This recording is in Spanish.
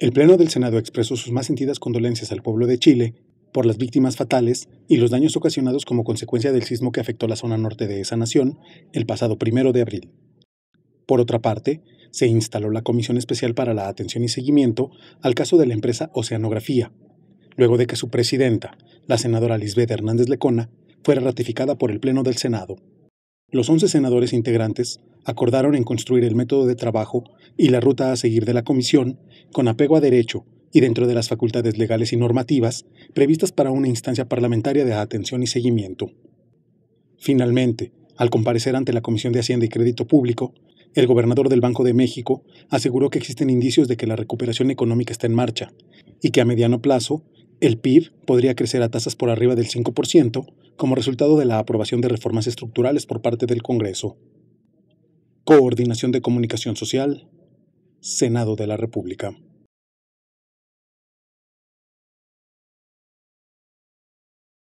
El Pleno del Senado expresó sus más sentidas condolencias al pueblo de Chile por las víctimas fatales y los daños ocasionados como consecuencia del sismo que afectó la zona norte de esa nación el pasado primero de abril. Por otra parte, se instaló la Comisión Especial para la Atención y Seguimiento al caso de la empresa Oceanografía, luego de que su presidenta, la senadora Lisbeth Hernández Lecona, fuera ratificada por el Pleno del Senado los 11 senadores integrantes acordaron en construir el método de trabajo y la ruta a seguir de la comisión con apego a derecho y dentro de las facultades legales y normativas previstas para una instancia parlamentaria de atención y seguimiento. Finalmente, al comparecer ante la Comisión de Hacienda y Crédito Público, el gobernador del Banco de México aseguró que existen indicios de que la recuperación económica está en marcha y que a mediano plazo el PIB podría crecer a tasas por arriba del 5% como resultado de la aprobación de reformas estructurales por parte del Congreso. Coordinación de Comunicación Social, Senado de la República.